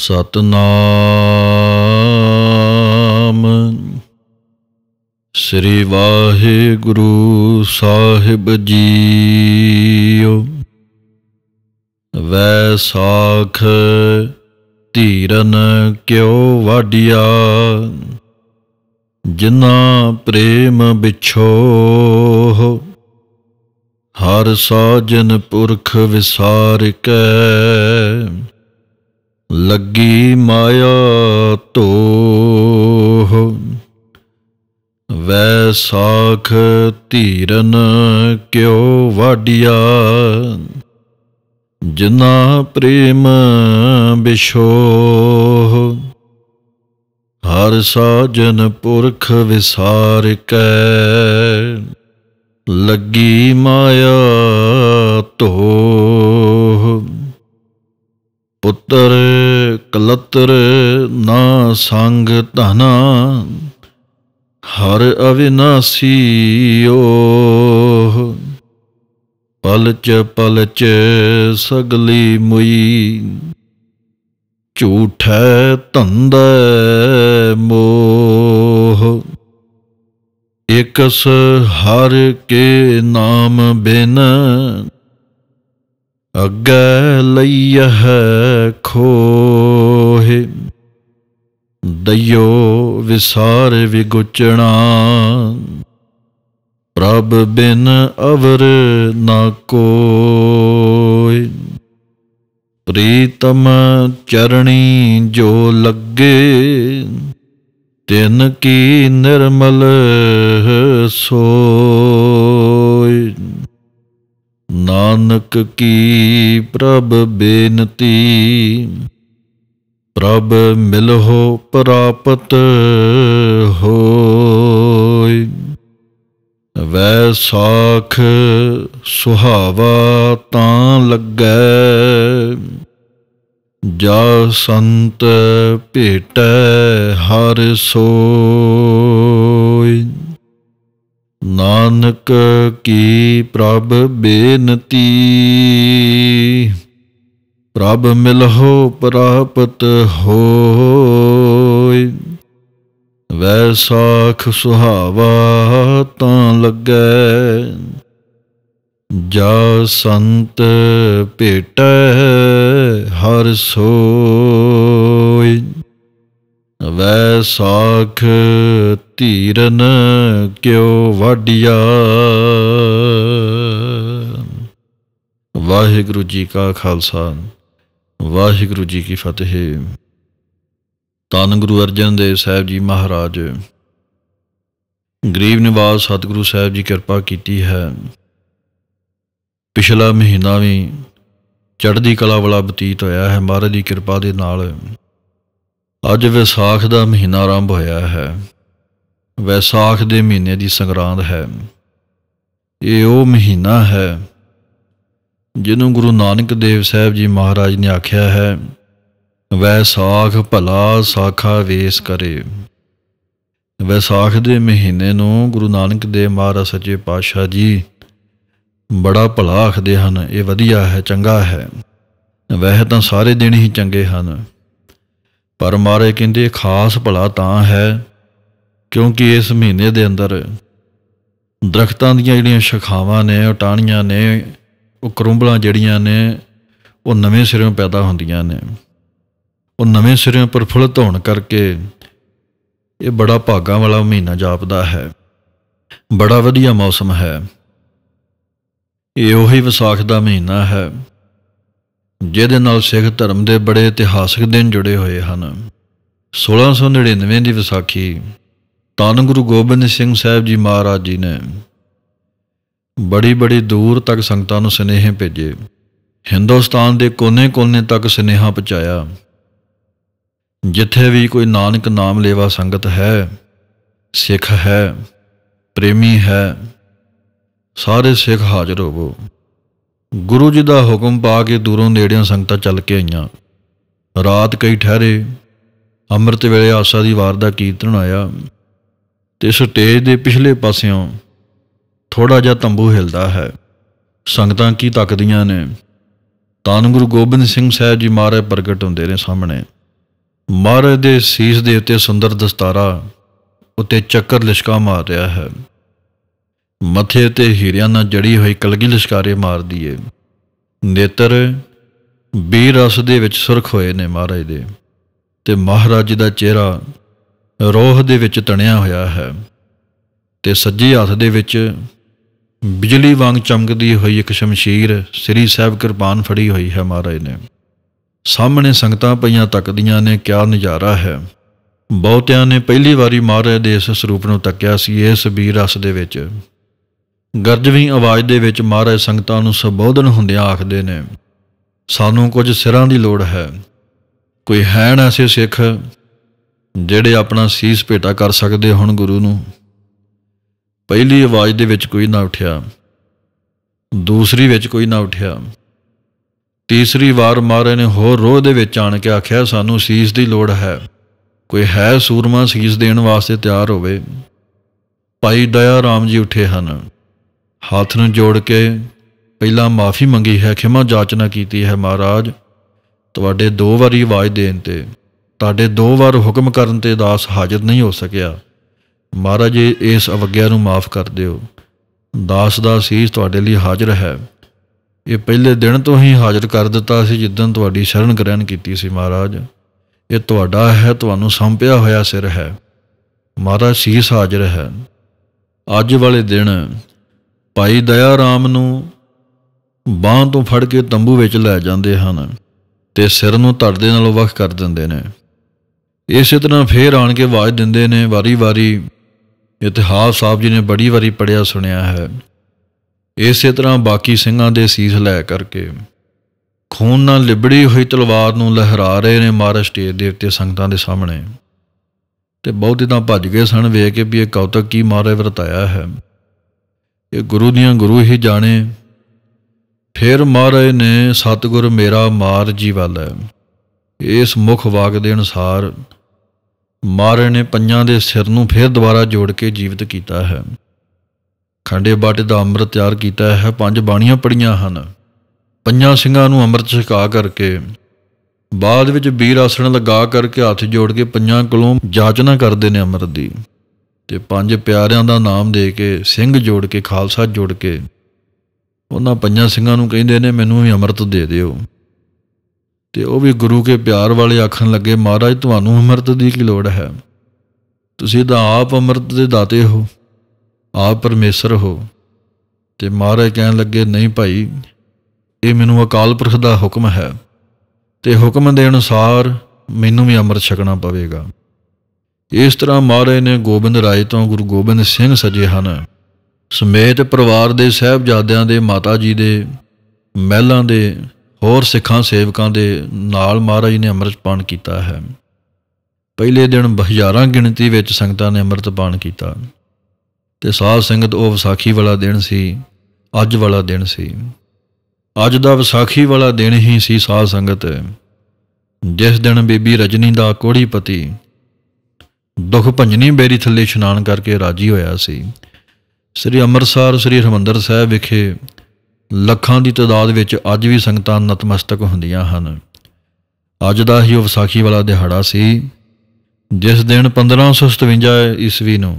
ਸਤਨਾਮ ਸ੍ਰੀ ਵਾਹਿਗੁਰੂ ਸਾਹਿਬ ਜੀਓ ਵੈਸਾਖ ਧੀਰਨ ਕਿਉ ਵਾਡਿਆ ਜਿਨਾ ਪ੍ਰੇਮ ਵਿਛੋ ਹਰ ਸਾਜਨ ਪੁਰਖ ਵਿਸਾਰਕੈ ਲੱਗੀ ਮਾਇਆ ਤੋਹ ਵੈਸਾਖ ਧੀਰਨ ਕਿਉ ਵਾਡਿਆ ਜਿਨਾ ਪ੍ਰੇਮ ਬਿਸ਼ੋਹ ਹਰ ਸਾਜਨ ਪੁਰਖ ਵਿਸਾਰ ਕੈ ਲੱਗੀ ਮਾਇਆ ਤੋਹ ਪੁੱਤਰ ਕਲਤਰ ਨਾ ਸੰਗ ਧਨਾ ਹਰ ਅਵਿਨਾਸੀ ਅਵਿਨਾਸੀਓ ਪਲਚ ਪਲਚ ਸਗਲੀ ਮੁਈ ਝੂਠੈ ਧੰਦ ਮੋਹ ਇਕਸ ਹਰ ਕੇ ਨਾਮ ਬਿਨ ਅਗਲਯਹ ਖੋਹਿ ਦਇਓ ਵਿਸਾਰ ਵਿਗੁਚਣਾ ਪ੍ਰਭ ਬਿਨ ਅਵਰ ਨਾ ਕੋਇ ਪ੍ਰੀਤਮ ਚਰਣੀ ਜੋ ਲੱਗੇ ਤਿਨ ਕੀ ਨਿਰਮਲ ਸੋਇ ਨਾਨਕ ਕੀ ਪ੍ਰਭ ਬੇਨਤੀ ਪ੍ਰਭ ਮਿਲਹੁ ਪ੍ਰਾਪਤ ਹੋਇ ਵੈਸਾਖ ਸੁਹਾਵਾ ਤਾਂ ਲੱਗੈ ਜਾ ਸੰਤ ਭੇਟੈ ਹਰ ਸੋ ਨਾਨਕ ਕੀ ਪ੍ਰਭ ਬੇਨਤੀ ਪ੍ਰਭ ਹੋ ਪ੍ਰਾਪਤ ਹੋਇ ਵੈਸਾਖ ਸੁਹਾਵਾ ਤਾਂ ਲੱਗੈ ਜਾ ਸੰਤ ਭੇਟੈ ਹਰ ਸੋਈ ਵੈਸਾਖ ਧੀਰਨ ਕਿਉ ਵਾਡਿਆ ਵਾਹਿਗੁਰੂ ਜੀ ਕਾ ਖਾਲਸਾ ਵਾਹਿਗੁਰੂ ਜੀ ਕੀ ਫਤਿਹ ਤਨ ਗੁਰੂ ਅਰਜਨ ਦੇਵ ਸਾਹਿਬ ਜੀ ਮਹਾਰਾਜ ਗਰੀਬ ਨਿਵਾਸ ਸਤਿਗੁਰੂ ਸਾਹਿਬ ਜੀ ਕਿਰਪਾ ਕੀਤੀ ਹੈ ਪਿਛਲਾ ਮਹੀਨਾ ਵੀ ਚੜ੍ਹਦੀ ਕਲਾ ਵਾਲਾ ਬਤੀਤ ਹੋਇਆ ਹੈ ਮਹਾਰਾਜ ਦੀ ਕਿਰਪਾ ਦੇ ਨਾਲ ਅੱਜ ਵਿਸਾਖ ਦਾ ਮਹੀਨਾ ਆਰੰਭ ਹੋਇਆ ਹੈ ਵਿਸਾਖ ਦੇ ਮਹੀਨੇ ਦੀ ਸੰਗਰਾਂਦ ਹੈ ਇਹ ਉਹ ਮਹੀਨਾ ਹੈ ਜਿਹਨੂੰ ਗੁਰੂ ਨਾਨਕ ਦੇਵ ਸਾਹਿਬ ਜੀ ਮਹਾਰਾਜ ਨੇ ਆਖਿਆ ਹੈ ਵੈਸਾਖ ਭਲਾ ਸਾਖਾ ਵੇਸ ਕਰੇ ਵਿਸਾਖ ਦੇ ਮਹੀਨੇ ਨੂੰ ਗੁਰੂ ਨਾਨਕ ਦੇਵ ਮਹਾਰਾਜ ਸੱਚੇ ਪਾਤਸ਼ਾਹ ਜੀ ਬੜਾ ਭਲਾ ਆਖਦੇ ਹਨ ਇਹ ਵਧੀਆ ਹੈ ਚੰਗਾ ਹੈ ਵੈਸੇ ਤਾਂ ਸਾਰੇ ਦਿਨ ਹੀ ਚੰਗੇ ਹਨ ਪਰ ਮਾਰੇ ਕਹਿੰਦੇ ਖਾਸ ਭਲਾ ਤਾਂ ਹੈ ਕਿਉਂਕਿ ਇਸ ਮਹੀਨੇ ਦੇ ਅੰਦਰ ਦਰਖਤਾਂ ਦੀਆਂ ਜਿਹੜੀਆਂ ਸ਼ਖਾਵਾਂ ਨੇ ਉਹ ਟਾਹਣੀਆਂ ਨੇ ਉਹ ਕਰੁੰਬਲਾਂ ਜਿਹੜੀਆਂ ਨੇ ਉਹ ਨਵੇਂ ਸਿਰਿਓਂ ਪੈਦਾ ਹੁੰਦੀਆਂ ਨੇ ਉਹ ਨਵੇਂ ਸਿਰਿਓਂ ਪ੍ਰਫੁੱਲਤ ਹੋਣ ਕਰਕੇ ਇਹ ਬੜਾ ਭਾਗਾ ਵਾਲਾ ਮਹੀਨਾ ਜਾਪਦਾ ਹੈ ਬੜਾ ਵਧੀਆ ਮੌਸਮ ਹੈ ਇਹ ਉਹੀ ਵਿਸਾਖ ਦਾ ਮਹੀਨਾ ਹੈ ਜਿਹਦੇ ਨਾਲ ਸਿੱਖ ਧਰਮ ਦੇ ਬੜੇ ਇਤਿਹਾਸਕ ਦਿਨ ਜੁੜੇ ਹੋਏ ਹਨ 1699 ਦੀ ਵਿਸਾਖੀ ਤਾਂ ਗੁਰੂ ਗੋਬਿੰਦ ਸਿੰਘ ਸਾਹਿਬ ਜੀ ਮਹਾਰਾਜ ਜੀ ਨੇ ਬੜੀ ਬੜੀ ਦੂਰ ਤੱਕ ਸੰਗਤਾਂ ਨੂੰ ਸਨੇਹੇ ਭੇਜੇ ਹਿੰਦੁਸਤਾਨ ਦੇ ਕੋਨੇ-ਕੋਨੇ ਤੱਕ ਸਨੇਹਾ ਪਹੁੰਚਾਇਆ ਜਿੱਥੇ ਵੀ ਕੋਈ ਨਾਨਕ ਨਾਮ ਲੇਵਾ ਸੰਗਤ ਹੈ ਸਿੱਖ ਹੈ ਪ੍ਰੇਮੀ ਹੈ ਸਾਰੇ ਸਿੱਖ ਹਾਜ਼ਰ ਹੋਵੋ ਗੁਰੂ ਜੀ ਦਾ ਹੁਕਮ ਪਾ ਕੇ ਦੂਰੋਂ ਨੇੜਿਆਂ ਸੰਗਤਾਂ ਚੱਲ ਕੇ ਆਈਆਂ ਰਾਤ ਕਈ ਠਹਿਰੇ ਅੰਮ੍ਰਿਤ ਵੇਲੇ ਆਸਾ ਦੀ ਵਾਰ ਦਾ ਕੀਰਤਨ ਆਇਆ ਤੇ ਸਟੇਜ ਦੇ ਪਿਛਲੇ ਪਾਸਿਓਂ ਥੋੜਾ ਜਿਹਾ ਤੰਬੂ ਹਿਲਦਾ ਹੈ ਸੰਗਤਾਂ ਕੀ ਤੱਕਦੀਆਂ ਨੇ ਤਾਂ ਗੁਰੂ ਗੋਬਿੰਦ ਸਿੰਘ ਸਾਹਿਬ ਜੀ ਮਹਾਰਾਜ ਪ੍ਰਗਟ ਹੁੰਦੇ ਨੇ ਸਾਹਮਣੇ ਮਹਾਰਾਜ ਦੇ ਸੀਸ ਦੇ ਉੱਤੇ ਸੁੰਦਰ ਦਸਤਾਰਾ ਉੱਤੇ ਚੱਕਰ ਲਿਸ਼ਕਾ ਮਾਰ ਰਿਹਾ ਹੈ ਮੱਥੇ ਤੇ ਹੀਰਿਆਂ ਨਾਲ ਜੜੀ ਹੋਈ ਕਲਗੀ ਲਿਸ਼ਕਾਰੇ ਮਾਰਦੀ ਏ ਨੇਤਰ ਬੀਰ ਰਸ ਦੇ ਵਿੱਚ ਸੁਰਖ ਹੋਏ ਨੇ ਮਹਾਰਾਜ ਦੇ ਤੇ ਮਹਾਰਾਜ ਦਾ ਚਿਹਰਾ ਰੋਹ ਦੇ ਵਿੱਚ ਤਣਿਆ ਹੋਇਆ ਹੈ ਤੇ ਸੱਜੇ ਹੱਥ ਦੇ ਵਿੱਚ ਬਿਜਲੀ ਵਾਂਗ ਚਮਕਦੀ ਹੋਈ ਇੱਕ ਸ਼ਮਸ਼ੀਰ ਸ੍ਰੀ ਸਾਹਿਬ ਕਿਰਪਾਨ ਫੜੀ ਹੋਈ ਹੈ ਮਹਾਰਾਜ ਨੇ ਸਾਹਮਣੇ ਸੰਗਤਾਂ ਪਈਆਂ ਤੱਕਦੀਆਂ ਨੇ ਕਿਆ ਨਜ਼ਾਰਾ ਹੈ ਬਹੁਤਿਆਂ ਨੇ ਪਹਿਲੀ ਵਾਰੀ ਮਹਾਰਾਜ ਦੇ ਇਸ ਸਰੂਪ ਨੂੰ ਤੱਕਿਆ ਸੀ ਇਸ ਵੀਰ ਰਸ ਦੇ ਵਿੱਚ ਗਰਜਵੀਂ ਆਵਾਜ਼ ਦੇ ਵਿੱਚ ਮਹਾਰਾਜ ਸੰਗਤਾਂ ਨੂੰ ਸੰਬੋਧਨ ਹੁੰਦਿਆਂ ਆਖਦੇ ਨੇ ਸਾਨੂੰ ਕੁਝ ਸਿਰਾਂ ਦੀ ਲੋੜ ਹੈ ਕੋਈ ਹੈ ਨਾ ਸੇ ਸਿੱਖ ਜਿਹੜੇ ਆਪਣਾ ਸੀਸ ਭੇਟਾ ਕਰ ਸਕਦੇ ਹੁਣ ਗੁਰੂ ਨੂੰ ਪਹਿਲੀ ਆਵਾਜ਼ ਦੇ ਵਿੱਚ ਕੋਈ ਨਾ ਉੱਠਿਆ ਦੂਸਰੀ ਵਿੱਚ ਕੋਈ ਨਾ ਉਠਿਆ ਤੀਸਰੀ ਵਾਰ ਮਹਾਰਾਜ ਨੇ ਹੋਰ ਰੋਹ ਦੇ ਵਿੱਚ ਆਣ ਕੇ ਆਖਿਆ ਸਾਨੂੰ ਸੀਸ ਦੀ ਲੋੜ ਹੈ ਕੋਈ ਹੈ ਸੂਰਮਾ ਸੀਸ ਦੇਣ ਵਾਸਤੇ ਤਿਆਰ ਹੋਵੇ ਭਾਈ ਦਇਆ ਰਾਮ ਜੀ ਉੱਠੇ ਹਨ ਹੱਥ ਨੂੰ ਜੋੜ ਕੇ ਪਹਿਲਾਂ ਮਾਫੀ ਮੰਗੀ ਹੈ ਖਿਮਾ ਜਾਚਨਾ ਕੀਤੀ ਹੈ ਮਹਾਰਾਜ ਤੁਹਾਡੇ ਦੋ ਵਾਰੀ ਆਵਾਜ਼ ਦੇਣ ਤੇ ਤੁਹਾਡੇ ਦੋ ਵਾਰ ਹੁਕਮ ਕਰਨ ਤੇ ਦਾਸ ਹਾਜ਼ਰ ਨਹੀਂ ਹੋ ਸਕਿਆ ਮਹਾਰਾਜ ਇਸ ਅਵਗਿਆ ਨੂੰ ਮਾਫ ਕਰ ਦਿਓ ਦਾਸ ਦਾ ਸੀਸ ਤੁਹਾਡੇ ਲਈ ਹਾਜ਼ਰ ਹੈ ਇਹ ਪਹਿਲੇ ਦਿਨ ਤੋਂ ਹੀ ਹਾਜ਼ਰ ਕਰ ਦਿੱਤਾ ਸੀ ਜਿੱਦਨ ਤੁਹਾਡੀ ਸ਼ਰਨ ਗ੍ਰਹਿਣ ਕੀਤੀ ਸੀ ਮਹਾਰਾਜ ਇਹ ਤੁਹਾਡਾ ਹੈ ਤੁਹਾਨੂੰ ਸੰਪਿਆ ਹੋਇਆ ਸਿਰ ਹੈ ਮਹਾਰਾਜ ਸੀਸ ਹਾਜ਼ਰ ਹੈ ਅੱਜ ਵਾਲੇ ਦਿਨ ਭਾਈ ਦਇਆ ਰਾਮ ਨੂੰ ਬਾਹ ਤੋਂ ਫੜ ਕੇ ਤੰਬੂ ਵਿੱਚ ਲੈ ਜਾਂਦੇ ਹਨ ਤੇ ਸਿਰ ਨੂੰ ਧੜ ਦੇ ਨਾਲ ਵਖ ਕਰ ਦਿੰਦੇ ਨੇ ਇਸੇ ਤਰ੍ਹਾਂ ਫੇਰ ਆਣ ਕੇ ਆਵਾਜ਼ ਦਿੰਦੇ ਨੇ ਵਾਰੀ-ਵਾਰੀ ਇਤਿਹਾਸ ਸਾਹਿਬ ਜੀ ਨੇ ਬੜੀ ਵਾਰੀ ਪੜਿਆ ਸੁਣਿਆ ਹੈ ਇਸੇ ਤਰ੍ਹਾਂ ਬਾਕੀ ਸਿੰਘਾਂ ਦੇ ਸੀਸ ਲੈ ਕਰਕੇ ਖੂਨ ਨਾਲ ਲਿਬੜੀ ਹੋਈ ਤਲਵਾਰ ਨੂੰ ਲਹਿਰਾ ਰਹੇ ਨੇ ਮਾਰਾ ਸਟੇਜ ਦੇ ਉੱਤੇ ਸੰਗਤਾਂ ਦੇ ਸਾਹਮਣੇ ਤੇ ਬਹੁਤੇ ਤਾਂ ਭੱਜ ਗਏ ਸਣ ਵੇਖ ਕੇ ਵੀ ਇਹ ਕੌਤਕ ਕੀ ਮਾਰੇ ਵਰਤਾਇਆ ਹੈ ਇਹ ਗੁਰੂ ਦੀਆਂ ਗੁਰੂ ਹੀ ਜਾਣੇ ਫਿਰ ਮਹਾਰਾਜ ਨੇ ਸਤਗੁਰ ਮੇਰਾ ਮਾਰ ਜੀ ਵਾਲਾ ਇਸ ਮੁਖ ਵਾਕ ਦੇ ਅਨਸਾਰ ਮਾਰੇ ਨੇ ਪੰਜਾਂ ਦੇ ਸਿਰ ਨੂੰ ਫਿਰ ਦੁਬਾਰਾ ਜੋੜ ਕੇ ਜੀਵਤ ਕੀਤਾ ਹੈ ਖੰਡੇ ਬਾਟੇ ਦਾ ਅੰਮ੍ਰਿਤ ਤਿਆਰ ਕੀਤਾ ਹੈ ਪੰਜ ਬਾਣੀਆਂ ਪੜੀਆਂ ਹਨ ਪੰਜਾਂ ਸਿੰਘਾਂ ਨੂੰ ਅੰਮ੍ਰਿਤ ਛਕਾ ਕਰਕੇ ਬਾਅਦ ਵਿੱਚ ਵੀਰ ਆਸਣ ਲਗਾ ਕਰਕੇ ਹੱਥ ਜੋੜ ਕੇ ਪੰਜਾਂ ਕੋਲੋਂ ਜਾਚਨਾ ਕਰਦੇ ਨੇ ਅੰਮ੍ਰਿਤ ਦੀ ਤੇ ਪੰਜ ਪਿਆਰਿਆਂ ਦਾ ਨਾਮ ਦੇ ਕੇ ਸਿੰਘ ਜੋੜ ਕੇ ਖਾਲਸਾ ਜੋੜ ਕੇ ਉਹਨਾਂ ਪੰਜਾਂ ਸਿੰਘਾਂ ਨੂੰ ਕਹਿੰਦੇ ਨੇ ਮੈਨੂੰ ਵੀ ਅੰਮ੍ਰਿਤ ਦੇ ਦਿਓ ਤੇ ਉਹ ਵੀ ਗੁਰੂ ਕੇ ਪਿਆਰ ਵਾਲੇ ਆਖਣ ਲੱਗੇ ਮਹਾਰਾਜ ਤੁਹਾਨੂੰ ਅੰਮ੍ਰਿਤ ਦੀ ਕੀ ਲੋੜ ਹੈ ਤੁਸੀਂ ਤਾਂ ਆਪ ਅੰਮ੍ਰਿਤ ਦੇ ਦਾਤੇ ਹੋ ਆਪ ਪਰਮੇਸ਼ਰ ਹੋ ਤੇ ਮਹਾਰਾਜ ਕਹਿਣ ਲੱਗੇ ਨਹੀਂ ਭਾਈ ਇਹ ਮੈਨੂੰ ਅਕਾਲ ਪੁਰਖ ਦਾ ਹੁਕਮ ਹੈ ਤੇ ਹੁਕਮ ਦੇ ਅਨੁਸਾਰ ਮੈਨੂੰ ਵੀ ਅੰਮ੍ਰਿਤ ਛਕਣਾ ਪਵੇਗਾ ਇਸ ਤਰ੍ਹਾਂ ਮਾਰੇ ਨੇ ਗੋਬਿੰਦ ਰਾਏ ਤੋਂ ਗੁਰੂ ਗੋਬਿੰਦ ਸਿੰਘ ਸਜੇ ਹਨ ਸਮੇਤ ਪਰਿਵਾਰ ਦੇ ਸਹਿਬਜ਼ਾਦਿਆਂ ਦੇ ਮਾਤਾ ਜੀ ਦੇ ਮਹਿਲਾਂ ਦੇ ਹੋਰ ਸਿੱਖਾਂ ਸੇਵਕਾਂ ਦੇ ਨਾਲ ਮਹਾਰਾਜ ਨੇ ਅੰਮ੍ਰਿਤ ਪਾਨ ਕੀਤਾ ਹੈ ਪਹਿਲੇ ਦਿਨ ਹਜ਼ਾਰਾਂ ਗਿਣਤੀ ਵਿੱਚ ਸੰਗਤਾਂ ਨੇ ਅੰਮ੍ਰਿਤ ਪਾਨ ਕੀਤਾ ਤੇ ਸਾਧ ਸੰਗਤ ਉਹ ਵਿਸਾਖੀ ਵਾਲਾ ਦਿਨ ਸੀ ਅੱਜ ਵਾਲਾ ਦਿਨ ਸੀ ਅੱਜ ਦਾ ਵਿਸਾਖੀ ਵਾਲਾ ਦਿਨ ਹੀ ਸੀ ਸਾਧ ਸੰਗਤ ਜਿਸ ਦਿਨ ਬੀਬੀ ਰਜਨੀ ਦਾ ਕੋੜੀ ਪਤੀ ਦੁਖ ਭੰਜਨੀ ਬੇਰੀ ਥੱਲੇ ਇਸ਼ਨਾਨ ਕਰਕੇ ਰਾਜੀ ਹੋਇਆ ਸੀ ਸ੍ਰੀ ਅੰਮ੍ਰਿਤਸਰ ਸ੍ਰੀ ਹਰਮੰਦਰ ਸਾਹਿਬ ਵਿਖੇ ਲੱਖਾਂ ਦੀ ਤਦਾਦ ਵਿੱਚ ਅੱਜ ਵੀ ਸੰਗਤਾਂ ਨਤਮਸਤਕ ਹੁੰਦੀਆਂ ਹਨ ਅੱਜ ਦਾ ਹੀ ਉਹ ਵਿਸਾਖੀ ਵਾਲਾ ਦਿਹਾੜਾ ਸੀ ਜਿਸ ਦਿਨ 1557 ਈਸਵੀ ਨੂੰ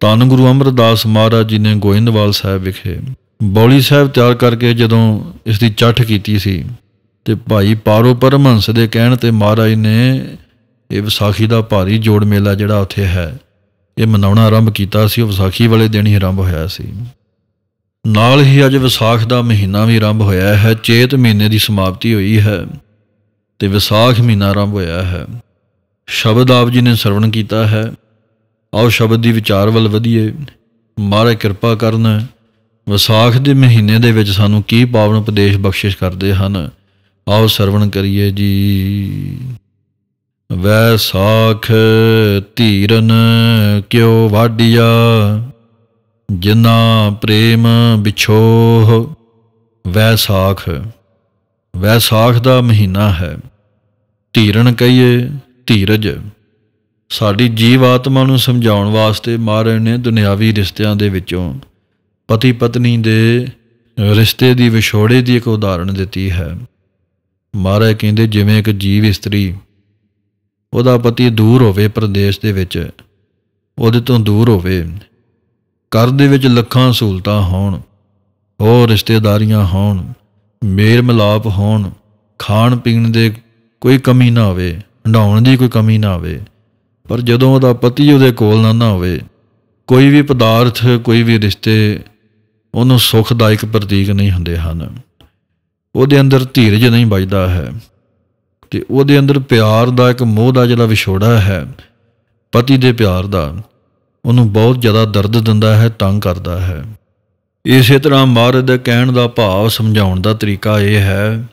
ਤਨ ਗੁਰੂ ਅਮਰਦਾਸ ਮਹਾਰਾਜ ਜੀ ਨੇ ਗੋਇੰਦਵਾਲ ਸਾਹਿਬ ਵਿਖੇ ਬੌਲੀ ਸਾਹਿਬ ਤਿਆਰ ਕਰਕੇ ਜਦੋਂ ਇਸ ਦੀ ਚੜ੍ਹ ਕੀਤੀ ਸੀ ਤੇ ਭਾਈ ਪਾਰੋ ਪਰਮਹੰਸ ਦੇ ਕਹਿਣ ਤੇ ਮਹਾਰਾਜ ਨੇ ਇਹ ਵਿਸਾਖੀ ਦਾ ਭਾਰੀ ਜੋੜ ਮੇਲਾ ਜਿਹੜਾ ਉੱਥੇ ਹੈ ਇਹ ਮਨਾਉਣਾ ਆਰੰਭ ਕੀਤਾ ਸੀ ਉਹ ਵਿਸਾਖੀ ਵਾਲੇ ਦਿਨ ਹੀ ਆਰੰਭ ਹੋਇਆ ਸੀ ਨਾਲ ਹੀ ਅੱਜ ਵਿਸਾਖ ਦਾ ਮਹੀਨਾ ਵੀ ਆਰੰਭ ਹੋਇਆ ਹੈ ਚੇਤ ਮਹੀਨੇ ਦੀ ਸਮਾਪਤੀ ਹੋਈ ਹੈ ਤੇ ਵਿਸਾਖ ਮਹੀਨਾ ਆਰੰਭ ਹੋਇਆ ਹੈ ਸ਼ਬਦ ਆਪ ਜੀ ਨੇ ਸਰਵਣ ਕੀਤਾ ਹੈ ਆਓ ਸ਼ਬਦ ਦੀ ਵਿਚਾਰ ਵੱਲ ਵਧੀਏ ਮਾਰੇ ਕਿਰਪਾ ਕਰਨ ਵਿਸਾਖ ਦੇ ਮਹੀਨੇ ਦੇ ਵਿੱਚ ਸਾਨੂੰ ਕੀ ਪਾਵਨ ਉਪਦੇਸ਼ ਬਖਸ਼ਿਸ਼ ਕਰਦੇ ਹਨ ਆਓ ਸਰਵਣ ਕਰੀਏ ਜੀ ਵੈਸਾਖ ਧੀਰਨ ਕਿਉ ਵਾਢਿਆ ਜਿਨਾ ਪ੍ਰੇਮ ਵਿਛੋਹ ਵੈਸਾਖ ਵੈਸਾਖ ਦਾ ਮਹੀਨਾ ਹੈ ਧੀਰਨ ਕਹੀਏ ਧੀਰਜ ਸਾਡੀ ਜੀਵ ਆਤਮਾ ਨੂੰ ਸਮਝਾਉਣ ਵਾਸਤੇ ਮਾਰੇ ਨੇ ਦੁਨਿਆਵੀ ਰਿਸ਼ਤਿਆਂ ਦੇ ਵਿੱਚੋਂ ਪਤੀ ਪਤਨੀ ਦੇ ਰਿਸ਼ਤੇ ਦੀ ਵਿਛੋੜੇ ਦੀ ਇੱਕ ਉਦਾਹਰਣ ਦਿੱਤੀ ਹੈ ਮਾਰੇ ਕਹਿੰਦੇ ਜਿਵੇਂ ਇੱਕ ਜੀਵ ਇਸਤਰੀ ਉਹਦਾ ਪਤੀ ਦੂਰ ਹੋਵੇ ਪ੍ਰਦੇਸ਼ ਦੇ ਵਿੱਚ ਉਹਦੇ ਤੋਂ ਦੂਰ ਹੋਵੇ ਘਰ ਦੇ ਵਿੱਚ ਲੱਖਾਂ ਸਹੂਲਤਾਂ ਹੋਣ ਹੋਰ ਰਿਸ਼ਤੇਦਾਰੀਆਂ ਹੋਣ ਮੇਲ ਮਲਾਪ ਹੋਣ ਖਾਣ ਪੀਣ ਦੇ ਕੋਈ ਕਮੀ ਨਾ ਹੋਵੇ ਹੰਡਾਉਣ ਦੀ ਕੋਈ ਕਮੀ ਨਾ ਹੋਵੇ ਪਰ ਜਦੋਂ ਉਹਦਾ ਪਤੀ ਉਹਦੇ ਕੋਲ ਨਾ ਨਾ ਹੋਵੇ ਕੋਈ ਵੀ ਪਦਾਰਥ ਕੋਈ ਵੀ ਰਿਸ਼ਤੇ ਉਹਨੂੰ ਸੁਖਦਾਇਕ ਪ੍ਰਤੀਕ ਨਹੀਂ ਹੁੰਦੇ ਹਨ ਉਹਦੇ ਅੰਦਰ ਧੀਰਜ ਨਹੀਂ ਵੱਜਦਾ ਹੈ ਕਿ ਉਹਦੇ ਅੰਦਰ ਪਿਆਰ ਦਾ ਇੱਕ ਮੋਹ ਦਾ ਜਿਹੜਾ ਵਿਛੋੜਾ ਹੈ ਪਤੀ ਦੇ ਪਿਆਰ ਦਾ ਉਹਨੂੰ ਬਹੁਤ ਜ਼ਿਆਦਾ ਦਰਦ ਦਿੰਦਾ ਹੈ ਤੰਗ ਕਰਦਾ ਹੈ ਇਸੇ ਤਰ੍ਹਾਂ ਮਹਾਰਾਜ ਦੇ ਕਹਿਣ ਦਾ ਭਾਵ ਸਮਝਾਉਣ ਦਾ ਤਰੀਕਾ ਇਹ ਹੈ